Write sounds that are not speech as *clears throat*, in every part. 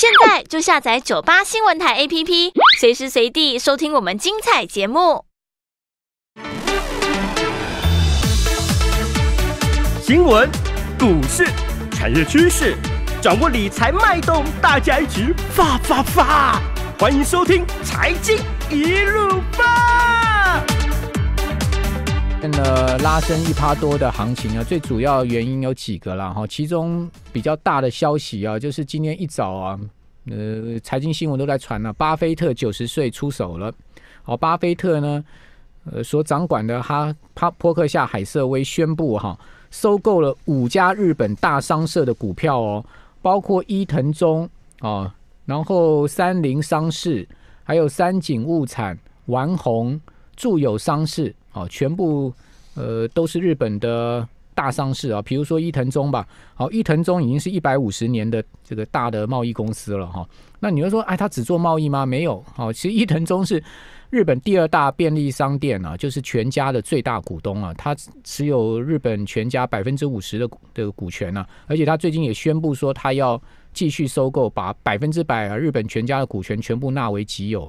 现在就下载九八新闻台 APP，随时随地收听我们精彩节目。新闻、股市、产业趋势，掌握理财脉动，大家一起发发发！欢迎收听《财经一路发》。呃，拉升一趴多的行情啊，最主要原因有几个啦哈，其中比较大的消息啊，就是今天一早啊，呃，财经新闻都在传了，巴菲特九十岁出手了。好，巴菲特呢，呃，所掌管的哈帕波克夏海瑟威宣布哈，收购了五家日本大商社的股票哦，包括伊藤忠啊，然后三菱商事，还有三井物产、丸红、住友商事。哦，全部呃都是日本的大上市啊，比如说伊藤忠吧。好，伊藤忠已经是一百五十年的这个大的贸易公司了哈。那你会说，哎，他只做贸易吗？没有。好，其实伊藤忠是日本第二大便利商店啊，就是全家的最大股东啊，他持有日本全家百分之五十的的股权呢。而且他最近也宣布说，他要继续收购，把百分之百日本全家的股权全部纳为己有。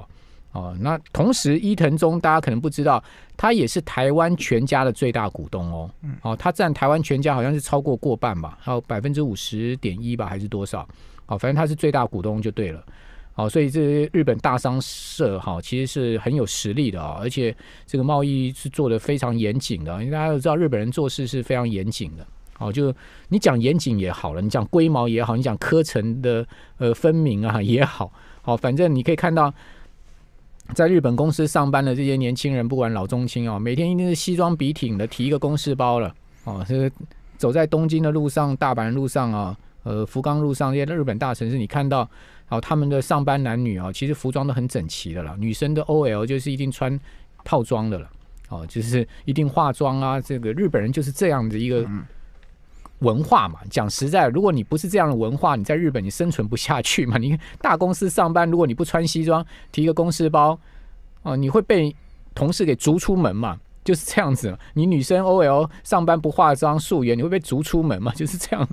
哦，那同时伊藤忠大家可能不知道，他也是台湾全家的最大股东哦。哦，他占台湾全家好像是超过过半吧，还有百分之五十点一吧，还是多少？哦，反正他是最大股东就对了。哦，所以这日本大商社哈，其实是很有实力的啊，而且这个贸易是做的非常严谨的。因为大家都知道日本人做事是非常严谨的。哦，就你讲严谨也好了，你讲龟毛也好，你讲科层的呃分明啊也好好，反正你可以看到。在日本公司上班的这些年轻人，不管老中青哦，每天一定是西装笔挺的，提一个公事包了哦。这走在东京的路上、大阪路上啊，呃，福冈路上这些日本大城市，你看到哦，他们的上班男女啊，其实服装都很整齐的了。女生的 OL 就是一定穿套装的了，哦，就是一定化妆啊。这个日本人就是这样的一个。文化嘛，讲实在，如果你不是这样的文化，你在日本你生存不下去嘛。你大公司上班，如果你不穿西装，提个公司包，哦，你会被同事给逐出门嘛？*laughs* 就是这样子。你女生 OL 上班不化妆素颜，你会被逐出门嘛？就是这样。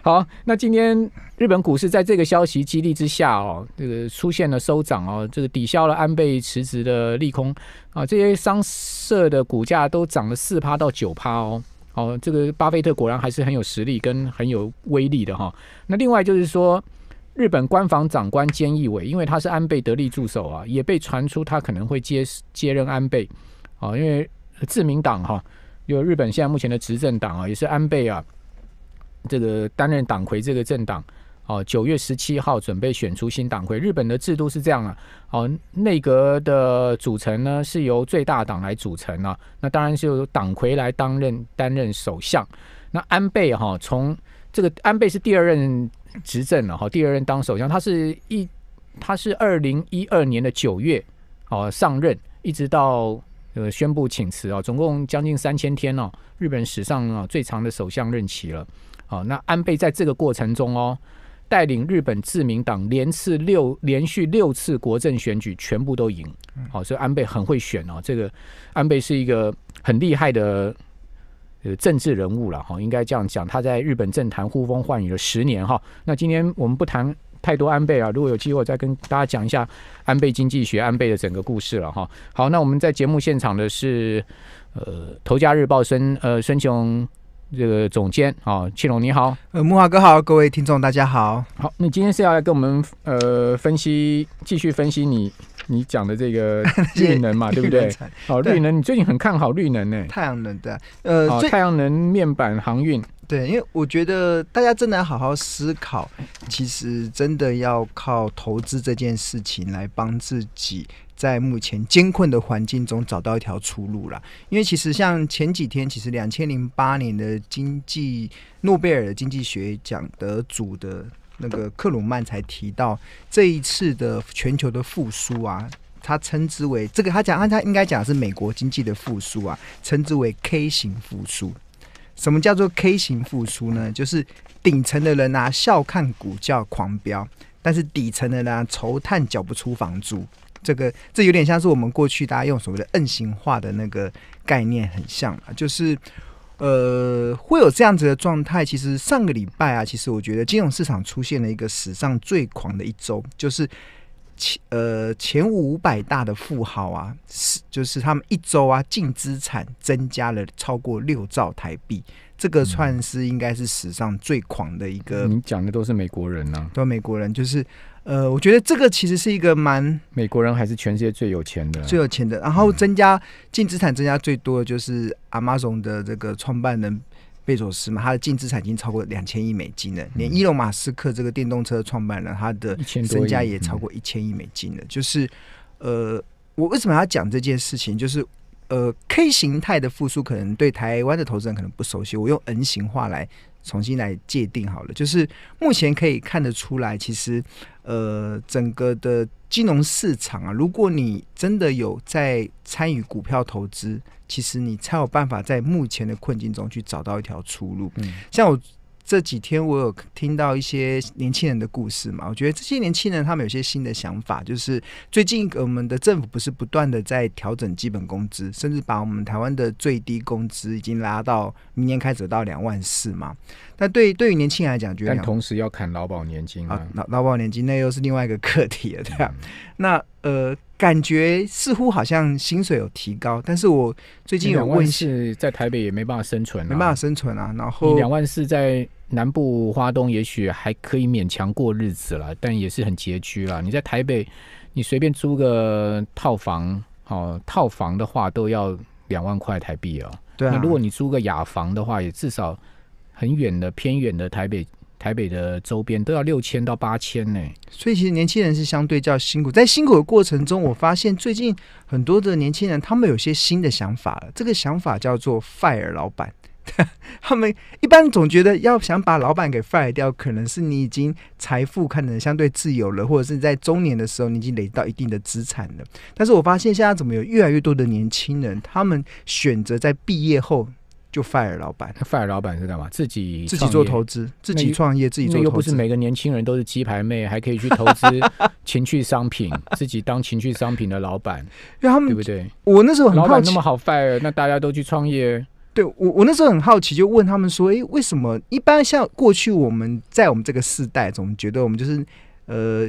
好，那今天日本股市在这个消息激励之下，哦，这个出现了收涨哦，这个抵消了安倍辞职的利空啊。这些商社的股价都涨了四趴到九趴哦。哦，这个巴菲特果然还是很有实力跟很有威力的哈。那另外就是说，日本官房长官菅义伟，因为他是安倍得力助手啊，也被传出他可能会接接任安倍啊，因为自民党哈，就日本现在目前的执政党啊，也是安倍啊，这个担任党魁这个政党。哦，九月十七号准备选出新党魁。日本的制度是这样啊，哦，内阁的组成呢是由最大党来组成啊。那当然是由党魁来担任担任首相。那安倍哈，从这个安倍是第二任执政了哈，第二任当首相，他是一他是二零一二年的九月哦上任，一直到呃宣布请辞啊，总共将近三千天哦，日本史上啊最长的首相任期了。好，那安倍在这个过程中哦。带领日本自民党连次六连续六次国政选举全部都赢，好，所以安倍很会选哦。这个安倍是一个很厉害的呃政治人物了哈，应该这样讲。他在日本政坛呼风唤雨了十年哈。那今天我们不谈太多安倍啊，如果有机会再跟大家讲一下安倍经济学、安倍的整个故事了哈。好，那我们在节目现场的是呃《头家日报》孙呃孙琼。这个总监啊，庆龙你好，呃，木华哥好，各位听众大家好，好，你今天是要来跟我们呃分析，继续分析你你讲的这个 *laughs* 绿能嘛，*laughs* 对不对？好，绿能，你最近很看好绿能呢？太阳能的，呃，太阳能面板航运，对，因为我觉得大家真的要好好思考，其实真的要靠投资这件事情来帮自己。在目前艰困的环境中找到一条出路了，因为其实像前几天，其实两千零八年的经济诺贝尔经济学奖得主的那个克鲁曼才提到，这一次的全球的复苏啊，他称之为这个，他讲他他应该讲是美国经济的复苏啊，称之为 K 型复苏。什么叫做 K 型复苏呢？就是顶层的人呢笑看股价狂飙，但是底层的人呢愁叹缴不出房租。这个这有点像是我们过去大家用所谓的 “N 型化”的那个概念很像啊，就是呃会有这样子的状态。其实上个礼拜啊，其实我觉得金融市场出现了一个史上最狂的一周，就是前呃前五百大的富豪啊，是就是他们一周啊净资产增加了超过六兆台币，这个算是应该是史上最狂的一个。你讲的都是美国人呐，都美国人就是。呃，我觉得这个其实是一个蛮美国人还是全世界最有钱的，最有钱的。然后增加净资产增加最多的就是 Amazon 的这个创办人贝佐斯嘛，他的净资产已经超过两千亿美金了。连伊隆马斯克这个电动车创办人，他的身家也超过一千亿美金了。就是呃，我为什么要讲这件事情？就是呃 K 形态的复苏可能对台湾的投资人可能不熟悉，我用 N 型化来。重新来界定好了，就是目前可以看得出来，其实呃，整个的金融市场啊，如果你真的有在参与股票投资，其实你才有办法在目前的困境中去找到一条出路。嗯，像我。这几天我有听到一些年轻人的故事嘛，我觉得这些年轻人他们有些新的想法，就是最近我们的政府不是不断的在调整基本工资，甚至把我们台湾的最低工资已经拉到明年开始到两万四嘛。那对对于年轻人来讲，觉得但同时要砍劳保年金啊，劳劳保年金那又是另外一个课题了，对啊，那。呃，感觉似乎好像薪水有提高，但是我最近有问，是在台北也没办法生存，没办法生存啊。然后两万四在南部、花东，也许还可以勉强过日子了，但也是很拮据了。你在台北，你随便租个套房，哦，套房的话都要两万块台币哦。对啊。那如果你租个雅房的话，也至少很远的偏远的台北。台北的周边都要六千到八千呢，所以其实年轻人是相对较辛苦。在辛苦的过程中，我发现最近很多的年轻人他们有些新的想法了。这个想法叫做 “fire 老板”。*laughs* 他们一般总觉得要想把老板给 fire 掉，可能是你已经财富看得相对自由了，或者是在中年的时候你已经累到一定的资产了。但是我发现现在怎么有越来越多的年轻人，他们选择在毕业后。就 fire 老板，fire 老板是干嘛？自己自己做投资，自己创业，自己做投资。又不是每个年轻人都是鸡排妹，还可以去投资 *laughs* 情趣商品，自己当情趣商品的老板。因为他们对不对？我那时候很好奇，那么好 fire，那大家都去创业？对我，我那时候很好奇，就问他们说：，哎，为什么一般像过去我们在我们这个世代，总觉得我们就是呃。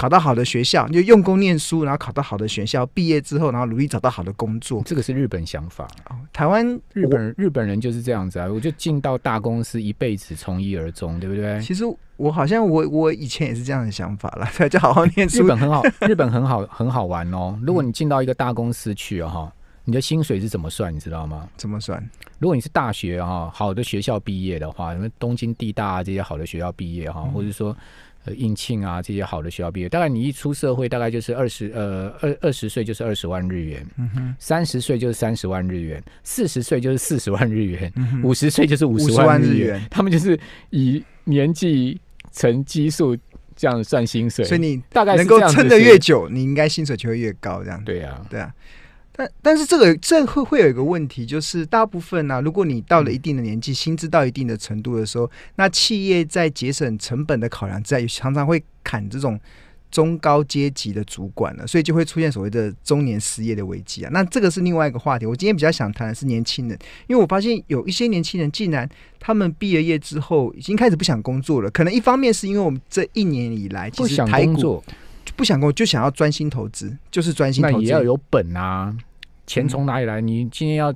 考到好的学校就用功念书，然后考到好的学校，毕业之后，然后努力找到好的工作。这个是日本想法哦。台湾日本日本人就是这样子啊，我就进到大公司一辈子从一而终，对不对？其实我好像我我以前也是这样的想法了，*laughs* 就好好念。书。日本很好，*laughs* 日本很好，很好玩哦。如果你进到一个大公司去哈，你的薪水是怎么算？你知道吗？怎么算？如果你是大学哈，好的学校毕业的话，因东京地大这些好的学校毕业哈，或者说。应庆啊，这些好的学校毕业，大概你一出社会，大概就是二十呃二二十岁就是二十万日元，三十岁就是三十万日元，四十岁就是四十万日元，五十岁就是五十万日元，他们就是以年纪乘基数这样算薪水，所以你大概能够撑得越久，你应该薪水就会越高，这样对呀，对啊。但但是这个这会会有一个问题，就是大部分呢，如果你到了一定的年纪，薪资到一定的程度的时候，那企业在节省成本的考量之下，也常常会砍这种中高阶级的主管了，所以就会出现所谓的中年失业的危机啊。那这个是另外一个话题。我今天比较想谈的是年轻人，因为我发现有一些年轻人，竟然他们毕了业之后已经开始不想工作了，可能一方面是因为我们这一年以来其实不想工作。不想工作，就想要专心投资，就是专心。那也要有本啊，钱从哪里来？你今天要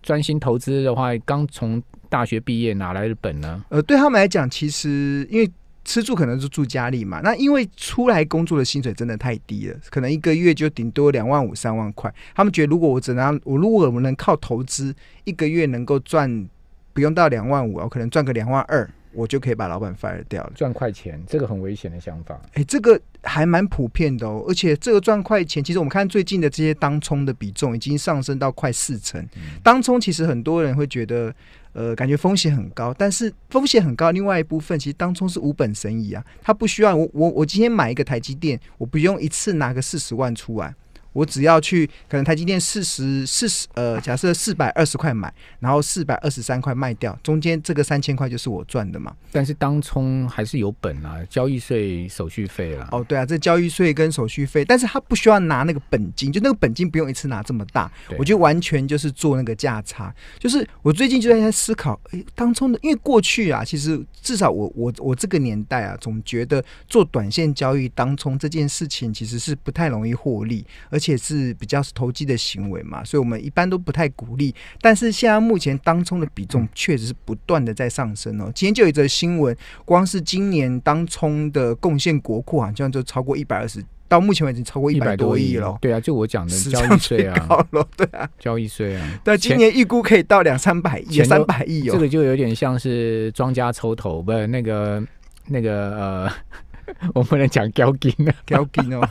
专心投资的话，刚从大学毕业，哪来的本呢？呃，对他们来讲，其实因为吃住可能是住家里嘛。那因为出来工作的薪水真的太低了，可能一个月就顶多两万五、三万块。他们觉得，如果我只能我如果我们能靠投资，一个月能够赚不用到两万五，我可能赚个两万二。我就可以把老板 fire 掉了，赚快钱，这个很危险的想法。哎，这个还蛮普遍的哦，而且这个赚快钱，其实我们看最近的这些当冲的比重已经上升到快四成。当冲其实很多人会觉得，呃，感觉风险很高，但是风险很高。另外一部分其实当冲是无本神意啊，他不需要我，我，我今天买一个台积电，我不用一次拿个四十万出来。我只要去，可能台积电四十四十，呃，假设四百二十块买，然后四百二十三块卖掉，中间这个三千块就是我赚的嘛。但是当冲还是有本啊，交易税、手续费啦。哦，对啊，这交易税跟手续费，但是他不需要拿那个本金，就那个本金不用一次拿这么大。我就完全就是做那个价差。就是我最近就在在思考，哎，当冲的，因为过去啊，其实至少我我我这个年代啊，总觉得做短线交易当冲这件事情其实是不太容易获利，而且是比较投机的行为嘛，所以我们一般都不太鼓励。但是现在目前当冲的比重确实是不断的在上升哦。今天就有一则新闻，光是今年当冲的贡献国库好像就超过一百二十，到目前为止超过一百多亿了。对啊，就我讲的交易税啊，对啊，交易税啊。但今年预估可以到两三百亿，两三百亿哦。这个就有点像是庄家抽头，不，那个那个呃，*laughs* 我不能讲交金了，交金哦。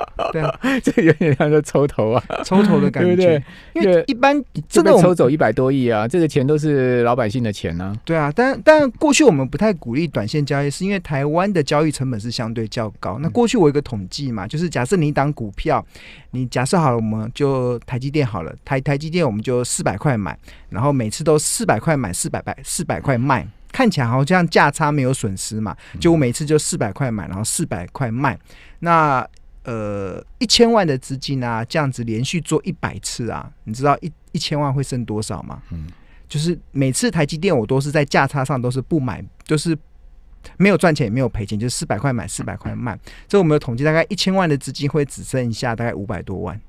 *laughs* 对啊，*laughs* 这有点像在抽头啊，抽头的感觉，对对？因为一般真的抽走一百多亿啊，这个钱都是老百姓的钱呢。对啊，但但过去我们不太鼓励短线交易，是因为台湾的交易成本是相对较高。那过去我有个统计嘛，就是假设你挡股票，你假设好了，我们就台积电好了，台台积电我们就四百块买，然后每次都四百块买，四百百四百块卖，看起来好像价差没有损失嘛，就我每次就四百块买，然后四百块卖，那。呃，一千万的资金啊，这样子连续做一百次啊，你知道一一千万会剩多少吗？嗯，就是每次台积电我都是在价差上都是不买，就是没有赚钱也没有赔钱，就四百块买四百块卖。这我们有统计，大概一千万的资金会只剩下大概五百多万。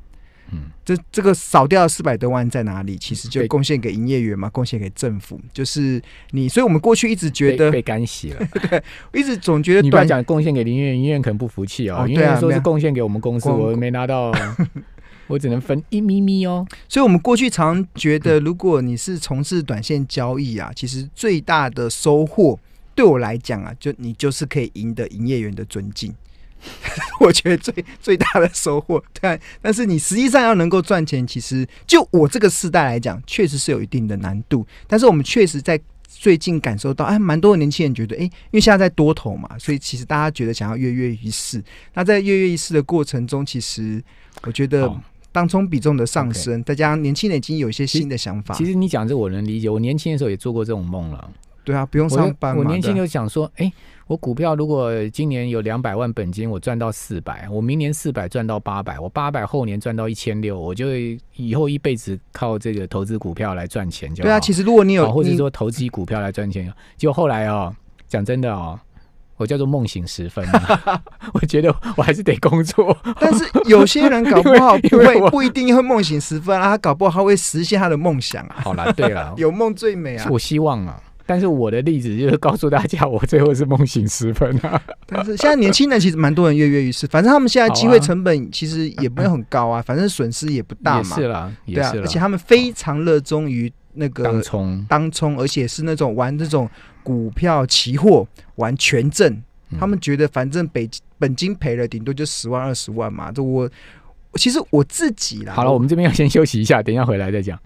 嗯，这这个少掉四百多万在哪里？其实就贡献给营业员嘛，贡献给政府。就是你，所以我们过去一直觉得被干洗了。*laughs* 对，我一直总觉得。你别讲贡献给营业员，营业员可能不服气哦。营业员说是贡献给我们公司，我没拿到，*laughs* 我只能分一咪咪哦。所以我们过去常觉得，如果你是从事短线交易啊，其实最大的收获，对我来讲啊，就你就是可以赢得营业员的尊敬。*laughs* 我觉得最最大的收获，但但是你实际上要能够赚钱，其实就我这个世代来讲，确实是有一定的难度。但是我们确实在最近感受到，哎，蛮多的年轻人觉得，哎，因为现在在多头嘛，所以其实大家觉得想要跃跃欲试。那在跃跃欲试的过程中，其实我觉得当中比重的上升，大家年轻人已经有一些新的想法。其实你讲这我能理解，我年轻的时候也做过这种梦了。对啊，不用上班，我年轻就讲说，哎。我股票如果今年有两百万本金，我赚到四百，我明年四百赚到八百，我八百后年赚到一千六，我就以后一辈子靠这个投资股票来赚钱。对啊，其实如果你有，或者说投资股票来赚钱，就后来哦，讲真的哦，我叫做梦醒时分，*laughs* 我觉得我还是得工作。*laughs* 但是有些人搞不好 *laughs* 会不一定会梦醒时分啊，他搞不好他会实现他的梦想啊。好了，对了，有梦最美啊，我希望啊。但是我的例子就是告诉大家，我最后是梦醒时分啊。但是现在年轻人其实蛮多人跃跃欲试，反正他们现在机会成本其实也没有很高啊，反正损失也不大嘛。是啦，对啊，而且他们非常热衷于那个当冲当冲，而且是那种玩这种股票期货玩权证，他们觉得反正本本金赔了，顶多就十万二十万嘛。这我其实我自己啦。好了，我们这边要先休息一下，等一下回来再讲。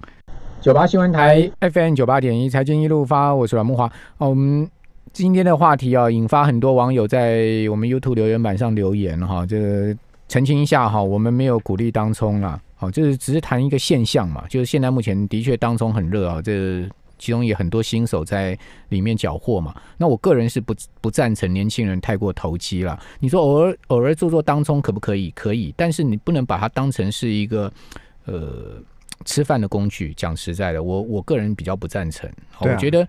九八新闻台 FM 九八点一，财经一路发，我是阮木华。哦，我们今天的话题啊，引发很多网友在我们 YouTube 留言板上留言哈。这澄清一下哈，我们没有鼓励当冲啊，好，就是只是谈一个现象嘛，就是现在目前的确当冲很热啊。这其中也很多新手在里面缴获嘛。那我个人是不不赞成年轻人太过投机了。你说偶尔偶尔做做当冲可不可以？可以，但是你不能把它当成是一个呃。吃饭的工具，讲实在的，我我个人比较不赞成。我觉得，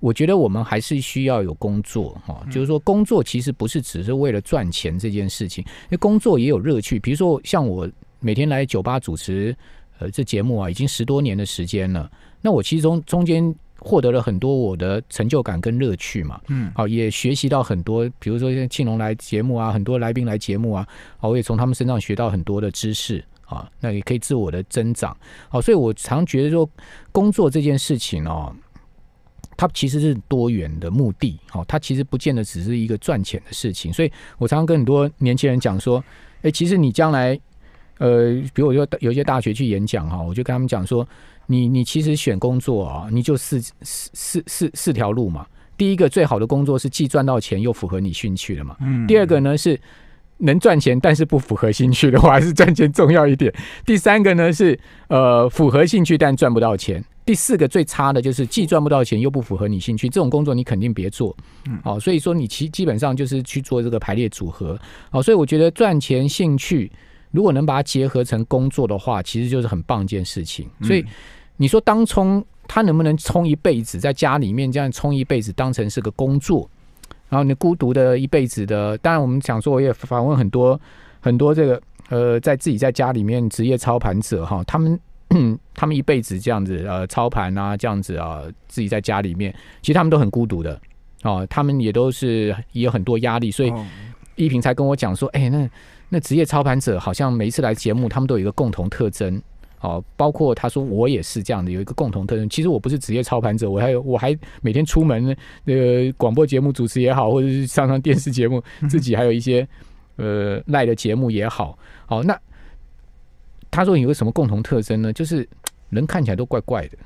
我觉得我们还是需要有工作哈，就是说工作其实不是只是为了赚钱这件事情，因为工作也有乐趣。比如说像我每天来酒吧主持呃这节目啊，已经十多年的时间了，那我其中中间获得了很多我的成就感跟乐趣嘛，嗯，好也学习到很多，比如说像庆龙来节目啊，很多来宾来节目啊，好我也从他们身上学到很多的知识。啊，那也可以自我的增长。好，所以我常觉得说，工作这件事情哦，它其实是多元的目的。好，它其实不见得只是一个赚钱的事情。所以我常常跟很多年轻人讲说，哎，其实你将来，呃，比如我就有些大学去演讲哈，我就跟他们讲说，你你其实选工作啊，你就四四四四四条路嘛。第一个最好的工作是既赚到钱又符合你兴趣的嘛。第二个呢是。能赚钱，但是不符合兴趣的话，还是赚钱重要一点。*laughs* 第三个呢是，呃，符合兴趣但赚不到钱。第四个最差的就是既赚不到钱又不符合你兴趣，这种工作你肯定别做。好，所以说你其基本上就是去做这个排列组合。好，所以我觉得赚钱兴趣如果能把它结合成工作的话，其实就是很棒一件事情。所以你说当冲他能不能冲一辈子，在家里面这样冲一辈子，当成是个工作？然后你孤独的一辈子的，当然我们想说，我也访问很多很多这个呃，在自己在家里面职业操盘者哈，他们 *clears throat* 他们一辈子这样子呃操盘啊，这样子啊，自己在家里面，其实他们都很孤独的哦，他们也都是也有很多压力，所以依萍才跟我讲说，哎，那那职业操盘者好像每一次来节目，他们都有一个共同特征。哦，包括他说我也是这样的，有一个共同特征。其实我不是职业操盘者，我还有我还每天出门，呃，广播节目主持也好，或者是上上电视节目，自己还有一些呃赖的节目也好。好，那他说有个什么共同特征呢？就是人看起来都怪怪的，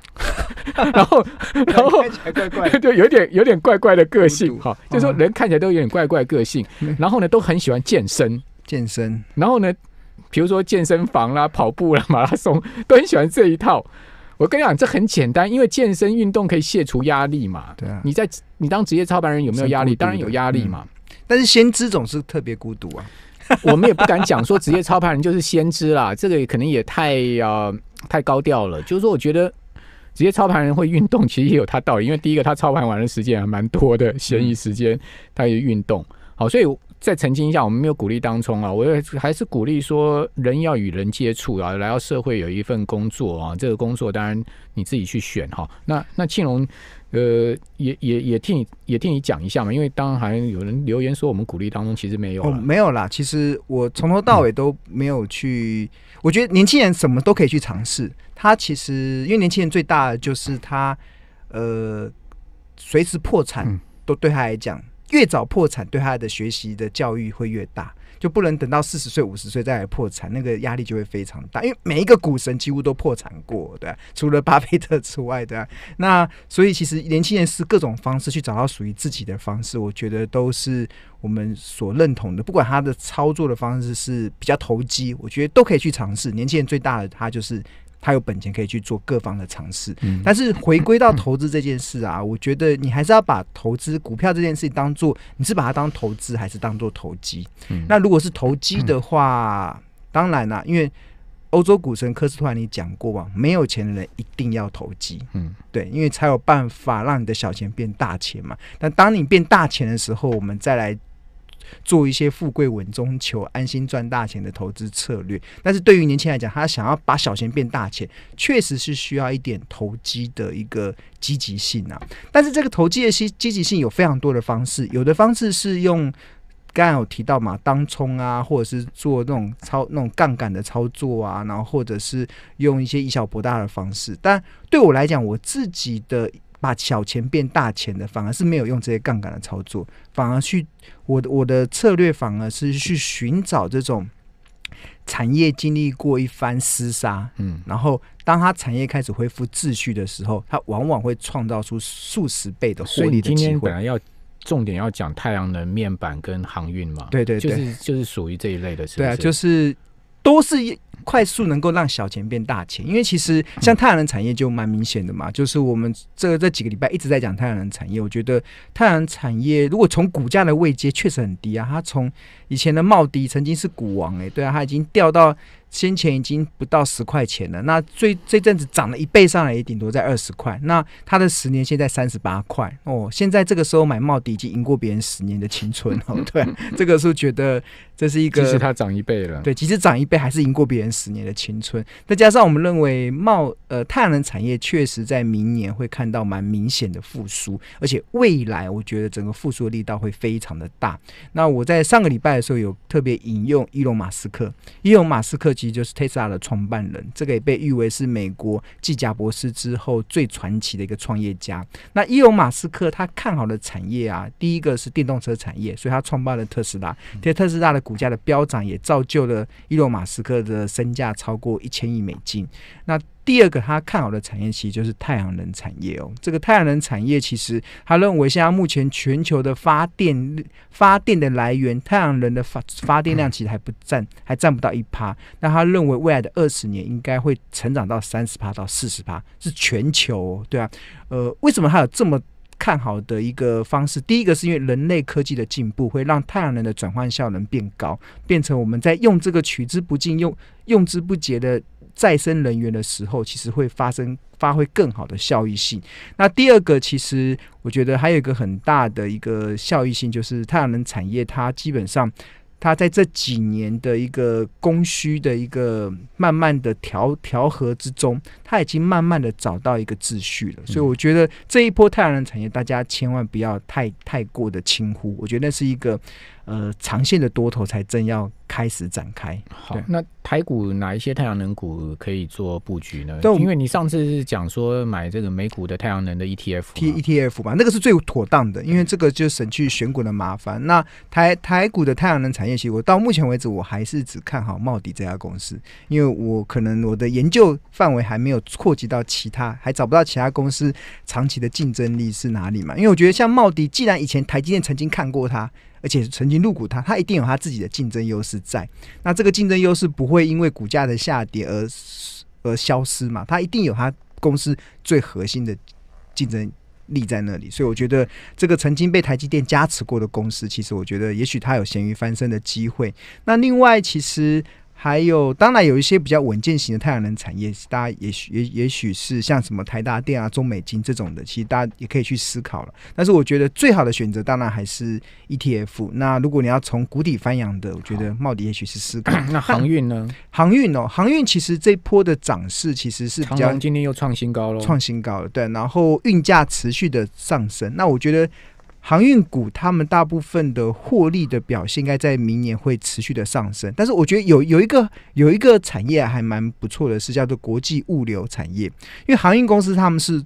*laughs* 然后 *laughs* 然后看起来怪怪，*laughs* 对，有点有点怪怪的个性。好，就说人看起来都有点怪怪个性，然后呢，都很喜欢健身，健身，然后呢。比如说健身房啦、跑步啦、马拉松，都很喜欢这一套。我跟你讲，这很简单，因为健身运动可以卸除压力嘛。对啊，你在你当职业操盘人有没有压力？当然有压力嘛。但是先知总是特别孤独啊。我们也不敢讲说职业操盘人就是先知啦，*laughs* 这个可能也太呃太高调了。就是说，我觉得职业操盘人会运动，其实也有他道理。因为第一个，他操盘完的时间还蛮多的，闲余时间他也运动。好，所以。再澄清一下，我们没有鼓励当中啊，我也还是鼓励说人要与人接触啊，来到社会有一份工作啊，这个工作当然你自己去选哈。那那庆荣，呃，也也也替你也替你讲一下嘛，因为当然还有人留言说我们鼓励当中其实没有了，没有啦。其实我从头到尾都没有去，我觉得年轻人什么都可以去尝试。他其实因为年轻人最大的就是他，呃，随时破产都对他来讲。越早破产，对他的学习的教育会越大，就不能等到四十岁、五十岁再来破产，那个压力就会非常大。因为每一个股神几乎都破产过，对，*laughs* 除了巴菲特之外，对。那所以，其实年轻人是各种方式去找到属于自己的方式，我觉得都是我们所认同的。不管他的操作的方式是比较投机，我觉得都可以去尝试。年轻人最大的他就是。他有本钱可以去做各方的尝试，但是回归到投资这件事啊，我觉得你还是要把投资股票这件事情当做你是把它当投资还是当做投机。那如果是投机的话，当然啦，因为欧洲股神科斯托尼讲过啊，没有钱的人一定要投机。嗯，对，因为才有办法让你的小钱变大钱嘛。但当你变大钱的时候，我们再来。做一些富贵稳中求安心赚大钱的投资策略，但是对于年轻人来讲，他想要把小钱变大钱，确实是需要一点投机的一个积极性啊。但是这个投机的积积极性有非常多的方式，有的方式是用刚刚有提到嘛，当冲啊，或者是做那种操那种杠杆的操作啊，然后或者是用一些以小博大的方式。但对我来讲，我自己的。把小钱变大钱的，反而是没有用这些杠杆的操作，反而去我的我的策略，反而是去寻找这种产业经历过一番厮杀，嗯，然后当它产业开始恢复秩序的时候，它往往会创造出数十倍的获利的机会。今天本来要重点要讲太阳能面板跟航运嘛，对对，就是就是属于这一类的，对啊，就是都是。快速能够让小钱变大钱，因为其实像太阳能产业就蛮明显的嘛，就是我们这这几个礼拜一直在讲太阳能产业，我觉得太阳能产业如果从股价的位阶确实很低啊，它从以前的茂迪曾经是股王，诶，对啊，它已经掉到。先前已经不到十块钱了，那最这阵子涨了一倍上来，也顶多在二十块。那它的十年现在三十八块哦，现在这个时候买茂底已经赢过别人十年的青春哦。*laughs* 对，这个是觉得这是一个，其实它涨一倍了，对，其实涨一倍还是赢过别人十年的青春。再加上我们认为茂呃太阳能产业确实在明年会看到蛮明显的复苏，而且未来我觉得整个复苏的力道会非常的大。那我在上个礼拜的时候有特别引用伊隆马斯克，伊隆马斯克。其实就是特斯拉的创办人，这个也被誉为是美国继贾博士之后最传奇的一个创业家。那伊隆·马斯克他看好的产业啊，第一个是电动车产业，所以他创办了特斯拉。在特斯拉的股价的飙涨，也造就了伊隆·马斯克的身价超过一千亿美金。那第二个他看好的产业其实就是太阳能产业哦。这个太阳能产业其实他认为现在目前全球的发电发电的来源，太阳能的发发电量其实还不占还占不到一趴。那他认为未来的二十年应该会成长到三十趴到四十趴，是全球对啊？呃，为什么他有这么看好的一个方式？第一个是因为人类科技的进步会让太阳能的转换效能变高，变成我们在用这个取之不尽、用用之不竭的。再生能源的时候，其实会发生发挥更好的效益性。那第二个，其实我觉得还有一个很大的一个效益性，就是太阳能产业它基本上它在这几年的一个供需的一个慢慢的调调和之中，它已经慢慢的找到一个秩序了。所以我觉得这一波太阳能产业，大家千万不要太太过的轻忽。我觉得那是一个呃长线的多头才真要。开始展开。好，那台股哪一些太阳能股可以做布局呢？都因为你上次是讲说买这个美股的太阳能的 ETF，TETF 吧，那个是最妥当的，因为这个就省去选股的麻烦。那台台股的太阳能产业，其实我到目前为止，我还是只看好茂迪这家公司，因为我可能我的研究范围还没有扩及到其他，还找不到其他公司长期的竞争力是哪里嘛？因为我觉得像茂迪，既然以前台积电曾经看过它，而且曾经入股它，它一定有它自己的竞争优势。在，那这个竞争优势不会因为股价的下跌而而消失嘛？它一定有它公司最核心的竞争力在那里。所以我觉得，这个曾经被台积电加持过的公司，其实我觉得也许它有咸鱼翻身的机会。那另外，其实。还有，当然有一些比较稳健型的太阳能产业，大家也也也许是像什么台达电啊、中美金这种的，其实大家也可以去思考了。但是我觉得最好的选择当然还是 ETF。那如果你要从谷底翻扬的，我觉得茂迪也许是思考。*coughs* 那航运呢？航运哦，航运其实这波的涨势其实是比较今天又创新高了，创新高了，对。然后运价持续的上升，那我觉得。航运股，他们大部分的获利的表现应该在明年会持续的上升，但是我觉得有有一个有一个产业还蛮不错的，是叫做国际物流产业。因为航运公司他们是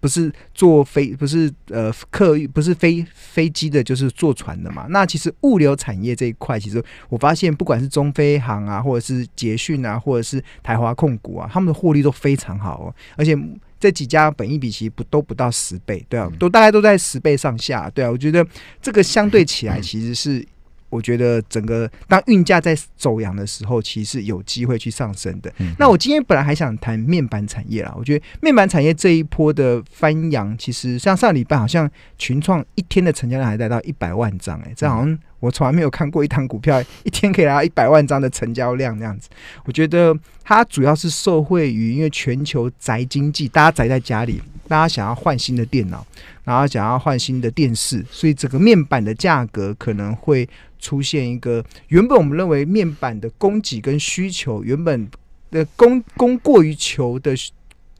不是坐飞不是呃客运不是飞飞机的，就是坐船的嘛。那其实物流产业这一块，其实我发现不管是中飞航啊，或者是捷迅啊，或者是台华控股啊，他们的获利都非常好哦，而且。这几家本意比其实不都不到十倍，对啊，都大概都在十倍上下，对啊，我觉得这个相对起来其实是。我觉得整个当运价在走阳的时候，其实有机会去上升的。那我今天本来还想谈面板产业啦，我觉得面板产业这一波的翻扬，其实像上礼拜好像群创一天的成交量还来到一百万张，哎，这好像我从来没有看过一档股票 *laughs* 一天可以拿到一百万张的成交量那样子。我觉得它主要是受惠于因为全球宅经济，大家宅在家里，大家想要换新的电脑。然后想要换新的电视，所以整个面板的价格可能会出现一个原本我们认为面板的供给跟需求原本的供供过于求的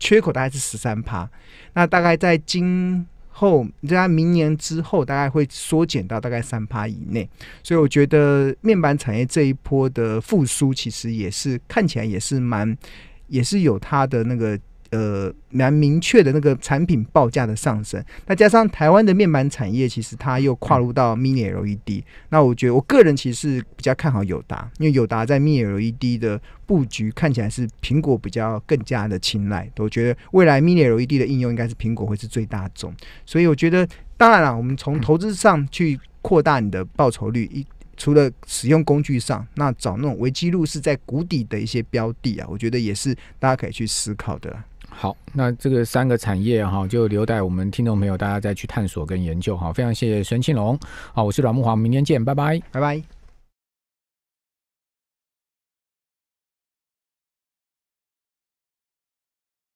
缺口大概是十三趴，那大概在今后在明年之后大概会缩减到大概三趴以内，所以我觉得面板产业这一波的复苏其实也是看起来也是蛮也是有它的那个。呃，蛮明确的那个产品报价的上升，那加上台湾的面板产业，其实它又跨入到 Mini LED。那我觉得我个人其实比较看好友达，因为友达在 Mini LED 的布局看起来是苹果比较更加的青睐，我觉得未来 Mini LED 的应用应该是苹果会是最大众，所以我觉得，当然了，我们从投资上去扩大你的报酬率，一除了使用工具上，那找那种维基路是在谷底的一些标的啊，我觉得也是大家可以去思考的。好，那这个三个产业哈，就留待我们听众朋友大家再去探索跟研究哈。非常谢谢孙庆龙，好，我是阮慕华，明天见，拜拜，拜拜。